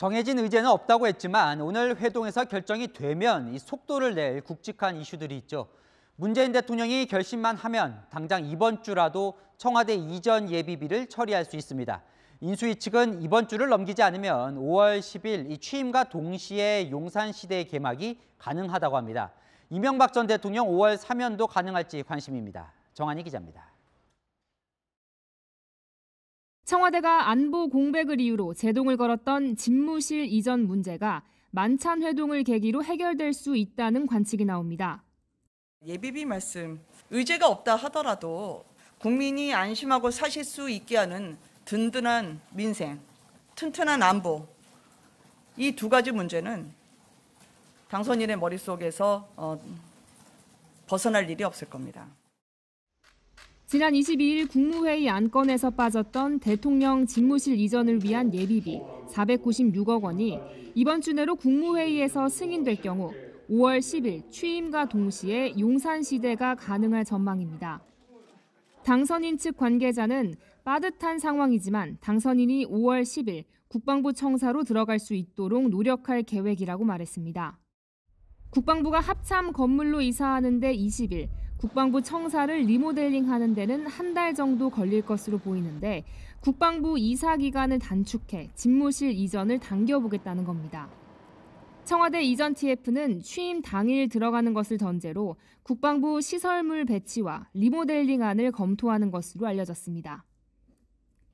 정해진 의제는 없다고 했지만 오늘 회동에서 결정이 되면 이 속도를 낼 굵직한 이슈들이 있죠. 문재인 대통령이 결심만 하면 당장 이번 주라도 청와대 이전 예비비를 처리할 수 있습니다. 인수위 측은 이번 주를 넘기지 않으면 5월 10일 이 취임과 동시에 용산시대 개막이 가능하다고 합니다. 이명박 전 대통령 5월 3연도 가능할지 관심입니다. 정한희 기자입니다. 청와대가 안보 공백을 이유로 제동을 걸었던 집무실 이전 문제가 만찬 회동을 계기로 해결될 수 있다는 관측이 나옵니다. 예비비 말씀 의제가 없다 하더라도 국민이 안심하고 사실 수 있게 하는 든든한 민생, 튼튼한 안보 이 두 가지 문제는 당선인의 머릿속에서 어, 벗어날 일이 없을 겁니다. 지난 22일 국무회의 안건에서 빠졌던 대통령 집무실 이전을 위한 예비비 496억 원이 이번 주 내로 국무회의에서 승인될 경우 5월 10일 취임과 동시에 용산 시대가 가능할 전망입니다. 당선인 측 관계자는 빠듯한 상황이지만 당선인이 5월 10일 국방부 청사로 들어갈 수 있도록 노력할 계획이라고 말했습니다. 국방부가 합참 건물로 이사하는데 20일 국방부 청사를 리모델링하는 데는 한 달 정도 걸릴 것으로 보이는데 국방부 이사 기간을 단축해 집무실 이전을 당겨보겠다는 겁니다. 청와대 이전 TF는 취임 당일 들어가는 것을 전제로 국방부 시설물 배치와 리모델링안을 검토하는 것으로 알려졌습니다.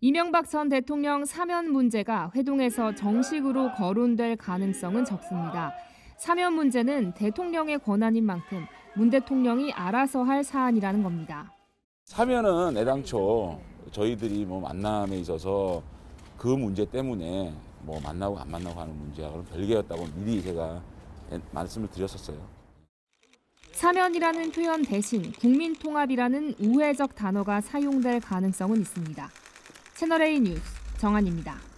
이명박 전 대통령 사면 문제가 회동에서 정식으로 거론될 가능성은 적습니다. 사면 문제는 대통령의 권한인 만큼 문 대통령이 알아서 할 사안이라는 겁니다. 사면은 애당초 저희들이 뭐 만남에 있어서 그 문제 때문에 뭐 만나고 안 만나고 하는 문제하고는 별개였다고 미리 제가 말씀을 드렸었어요. 사면이라는 표현 대신 국민통합이라는 우회적 단어가 사용될 가능성은 있습니다. 채널A 뉴스 정한입니다.